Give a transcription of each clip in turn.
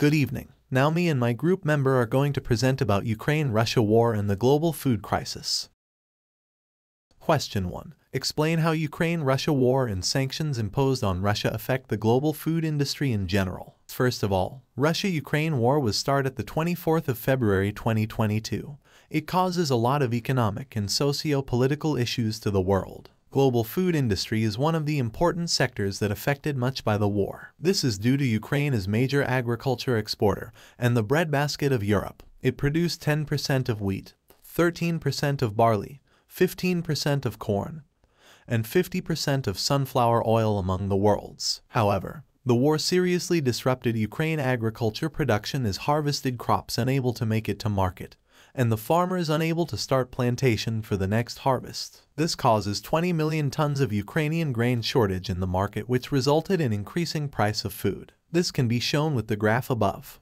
Good evening. Now me and my group member are going to present about Ukraine-Russia war and the global food crisis. Question 1. Explain how Ukraine-Russia war and sanctions imposed on Russia affect the global food industry in general. First of all, Russia-Ukraine war was started at the 24th of February 2022. It causes a lot of economic and socio-political issues to the world. Global food industry is one of the important sectors that affected much by the war. This is due to Ukraine as major agriculture exporter and the breadbasket of Europe. It produced 10% of wheat, 13% of barley, 15% of corn, and 50% of sunflower oil among the world's. However, the war seriously disrupted Ukraine agriculture production as harvested crops unable to make it to market, and the farmer is unable to start plantation for the next harvest. This causes 20 million tons of Ukrainian grain shortage in the market which resulted in increasing price of food. This can be shown with the graph above.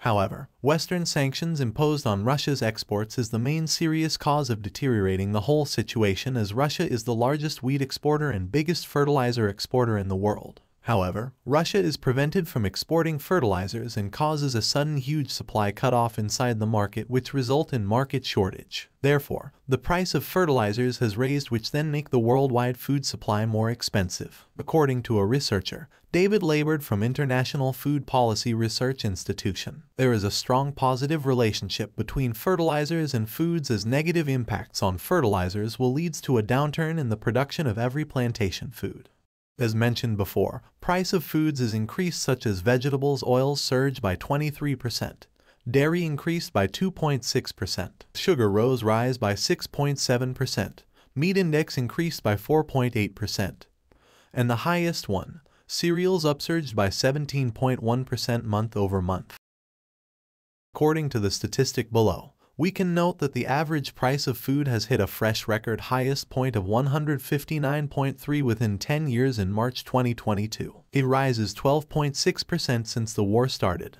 However, Western sanctions imposed on Russia's exports is the main serious cause of deteriorating the whole situation as Russia is the largest wheat exporter and biggest fertilizer exporter in the world. However, Russia is prevented from exporting fertilizers and causes a sudden huge supply cutoff inside the market which result in market shortage. Therefore, the price of fertilizers has raised which then make the worldwide food supply more expensive. According to a researcher, David Labored from International Food Policy Research Institution, there is a strong positive relationship between fertilizers and foods as negative impacts on fertilizers will leads to a downturn in the production of every plantation food. As mentioned before, price of foods is increased such as vegetables oils surged by 23%, dairy increased by 2.6%, sugar rose rise by 6.7%, meat index increased by 4.8%, and the highest one, cereals upsurged by 17.1% month over month. According to the statistic below, we can note that the average price of food has hit a fresh record highest point of 159.3 within 10 years in March 2022. It rises 12.6% since the war started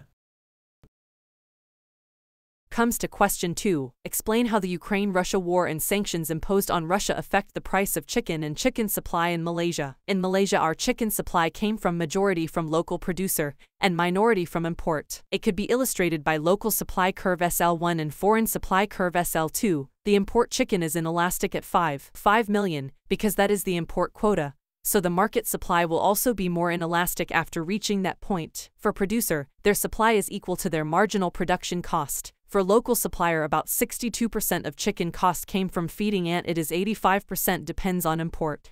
comes to question 2, explain how the Ukraine-Russia war and sanctions imposed on Russia affect the price of chicken and chicken supply in Malaysia. In Malaysia our chicken supply came from majority from local producer and minority from import. It could be illustrated by local supply curve SL1 and foreign supply curve SL2. The import chicken is inelastic at 5, 5 million because that is the import quota. So the market supply will also be more inelastic after reaching that point. For producer, their supply is equal to their marginal production cost for local supplier about 62% of chicken cost came from feeding ant it is 85% depends on import.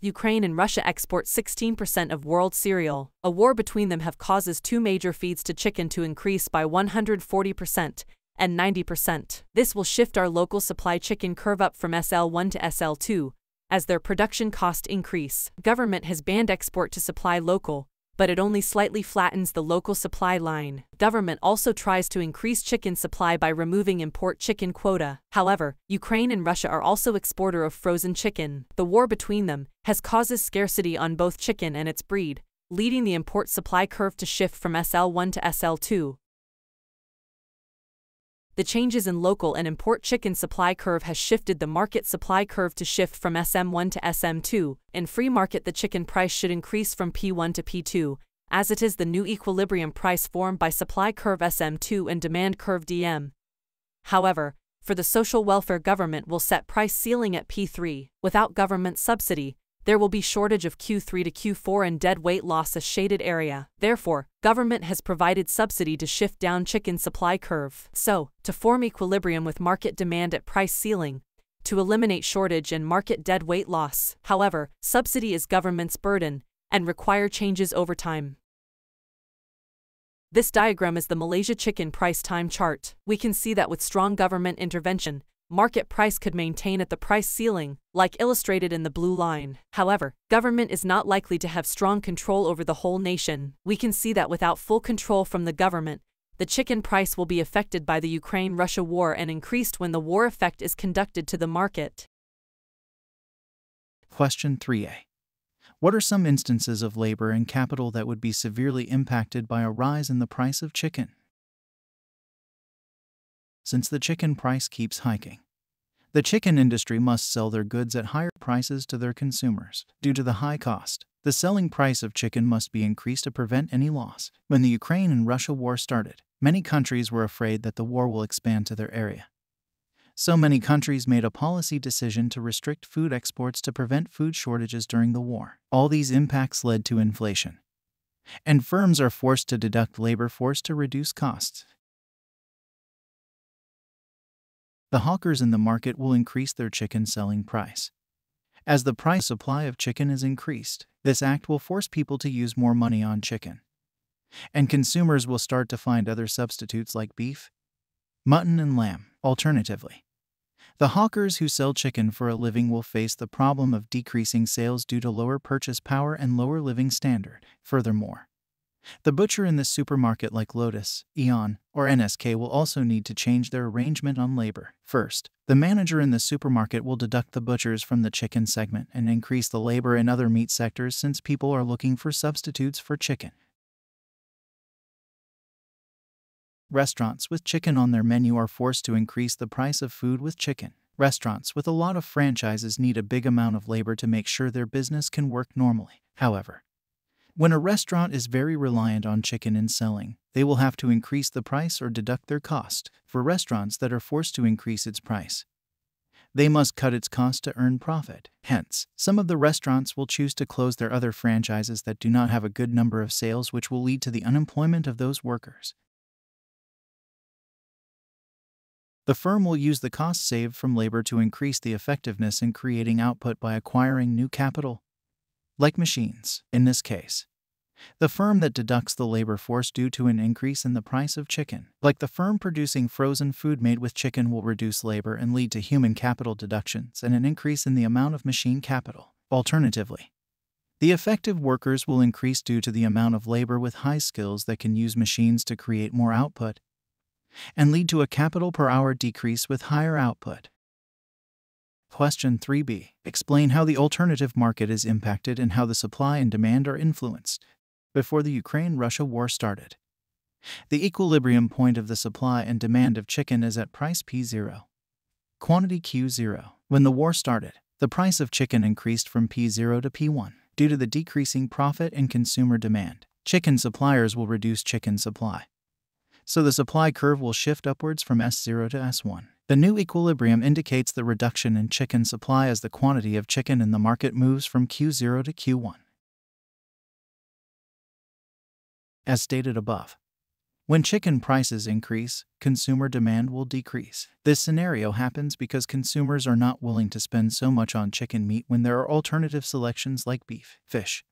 Ukraine and Russia export 16% of world cereal. A war between them have causes two major feeds to chicken to increase by 140% and 90%. This will shift our local supply chicken curve up from SL1 to SL2 as their production cost increase. Government has banned export to supply local but it only slightly flattens the local supply line. Government also tries to increase chicken supply by removing import chicken quota. However, Ukraine and Russia are also exporter of frozen chicken. The war between them has causes scarcity on both chicken and its breed, leading the import supply curve to shift from SL1 to SL2, the changes in local and import chicken supply curve has shifted the market supply curve to shift from SM1 to SM2. In free market the chicken price should increase from P1 to P2, as it is the new equilibrium price formed by supply curve SM2 and demand curve DM. However, for the social welfare government will set price ceiling at P3, without government subsidy, there will be shortage of Q3 to Q4 and dead weight loss a shaded area. Therefore, government has provided subsidy to shift down chicken supply curve. So, to form equilibrium with market demand at price ceiling, to eliminate shortage and market dead weight loss. However, subsidy is government's burden and require changes over time. This diagram is the Malaysia chicken price time chart. We can see that with strong government intervention, market price could maintain at the price ceiling, like illustrated in the blue line. However, government is not likely to have strong control over the whole nation. We can see that without full control from the government, the chicken price will be affected by the Ukraine-Russia war and increased when the war effect is conducted to the market. Question 3a. What are some instances of labor and capital that would be severely impacted by a rise in the price of chicken? since the chicken price keeps hiking. The chicken industry must sell their goods at higher prices to their consumers. Due to the high cost, the selling price of chicken must be increased to prevent any loss. When the Ukraine and Russia war started, many countries were afraid that the war will expand to their area. So many countries made a policy decision to restrict food exports to prevent food shortages during the war. All these impacts led to inflation. And firms are forced to deduct labor force to reduce costs. the hawkers in the market will increase their chicken selling price. As the price supply of chicken is increased, this act will force people to use more money on chicken. And consumers will start to find other substitutes like beef, mutton, and lamb, alternatively. The hawkers who sell chicken for a living will face the problem of decreasing sales due to lower purchase power and lower living standard. Furthermore, the butcher in the supermarket like Lotus, Eon, or NSK will also need to change their arrangement on labor. First, the manager in the supermarket will deduct the butchers from the chicken segment and increase the labor in other meat sectors since people are looking for substitutes for chicken. Restaurants with chicken on their menu are forced to increase the price of food with chicken. Restaurants with a lot of franchises need a big amount of labor to make sure their business can work normally. However, when a restaurant is very reliant on chicken in selling, they will have to increase the price or deduct their cost for restaurants that are forced to increase its price. They must cut its cost to earn profit. Hence, some of the restaurants will choose to close their other franchises that do not have a good number of sales, which will lead to the unemployment of those workers. The firm will use the cost saved from labor to increase the effectiveness in creating output by acquiring new capital, like machines in this case. The firm that deducts the labor force due to an increase in the price of chicken, like the firm producing frozen food made with chicken, will reduce labor and lead to human capital deductions and an increase in the amount of machine capital. Alternatively, the effective workers will increase due to the amount of labor with high skills that can use machines to create more output and lead to a capital per hour decrease with higher output. Question 3b. Explain how the alternative market is impacted and how the supply and demand are influenced. Before the Ukraine-Russia war started, the equilibrium point of the supply and demand of chicken is at price P0. Quantity Q0. When the war started, the price of chicken increased from P0 to P1 due to the decreasing profit and consumer demand. Chicken suppliers will reduce chicken supply. So the supply curve will shift upwards from S0 to S1. The new equilibrium indicates the reduction in chicken supply as the quantity of chicken in the market moves from Q0 to Q1. As stated above, when chicken prices increase, consumer demand will decrease. This scenario happens because consumers are not willing to spend so much on chicken meat when there are alternative selections like beef, fish,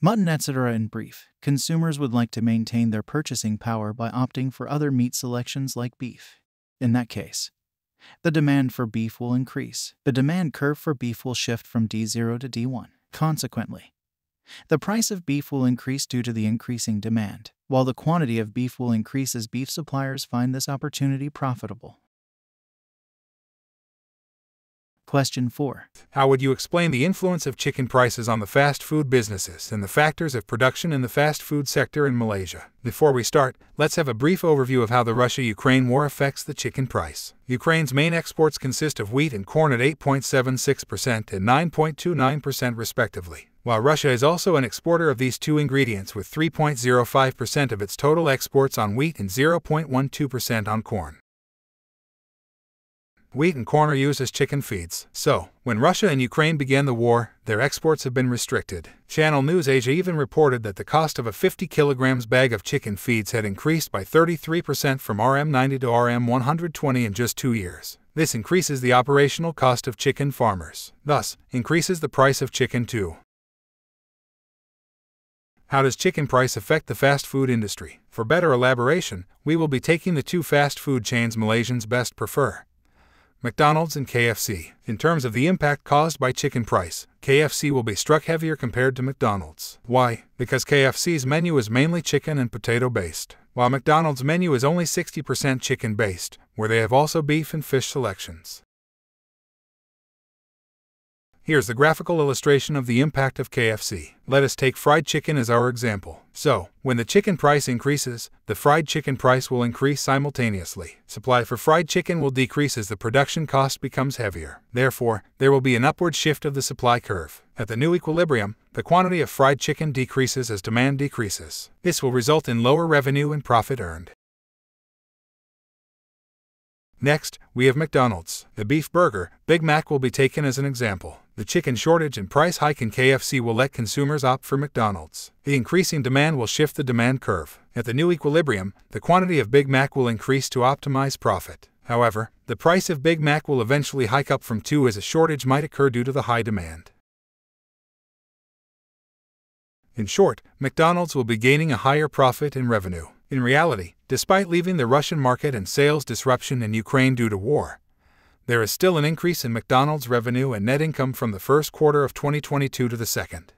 mutton, etc. In brief, consumers would like to maintain their purchasing power by opting for other meat selections like beef, in that case. The demand for beef will increase. The demand curve for beef will shift from D0 to D1. Consequently, the price of beef will increase due to the increasing demand, while the quantity of beef will increase as beef suppliers find this opportunity profitable. Question 4. How would you explain the influence of chicken prices on the fast food businesses and the factors of production in the fast food sector in Malaysia? Before we start, let's have a brief overview of how the Russia-Ukraine war affects the chicken price. Ukraine's main exports consist of wheat and corn at 8.76% and 9.29% respectively, while Russia is also an exporter of these two ingredients with 3.05% of its total exports on wheat and 0.12% on corn wheat and corn are used as chicken feeds. So, when Russia and Ukraine began the war, their exports have been restricted. Channel News Asia even reported that the cost of a 50 kilograms bag of chicken feeds had increased by 33% from RM90 to RM120 in just two years. This increases the operational cost of chicken farmers, thus, increases the price of chicken too. How does chicken price affect the fast food industry? For better elaboration, we will be taking the two fast food chains Malaysians best prefer, McDonald's and KFC. In terms of the impact caused by chicken price, KFC will be struck heavier compared to McDonald's. Why? Because KFC's menu is mainly chicken and potato based, while McDonald's menu is only 60% chicken based, where they have also beef and fish selections. Here's the graphical illustration of the impact of KFC. Let us take fried chicken as our example. So, when the chicken price increases, the fried chicken price will increase simultaneously. Supply for fried chicken will decrease as the production cost becomes heavier. Therefore, there will be an upward shift of the supply curve. At the new equilibrium, the quantity of fried chicken decreases as demand decreases. This will result in lower revenue and profit earned. Next, we have McDonald's. The beef burger, Big Mac will be taken as an example the chicken shortage and price hike in KFC will let consumers opt for McDonald's. The increasing demand will shift the demand curve. At the new equilibrium, the quantity of Big Mac will increase to optimize profit. However, the price of Big Mac will eventually hike up from 2 as a shortage might occur due to the high demand. In short, McDonald's will be gaining a higher profit and revenue. In reality, despite leaving the Russian market and sales disruption in Ukraine due to war, there is still an increase in McDonald's revenue and net income from the first quarter of 2022 to the second.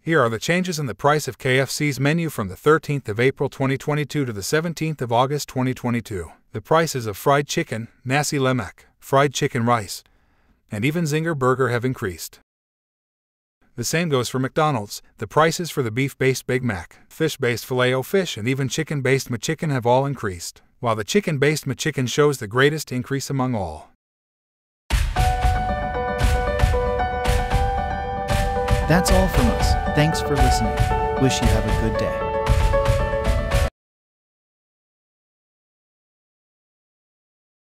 Here are the changes in the price of KFC's menu from the 13th of April 2022 to the 17th of August 2022. The prices of fried chicken, nasi lemak, fried chicken rice, and even Zinger Burger have increased. The same goes for McDonald's. The prices for the beef-based Big Mac, fish-based Filet-O-Fish, and even chicken-based McChicken have all increased while the chicken-based McChicken shows the greatest increase among all. That's all from us. Thanks for listening. Wish you have a good day.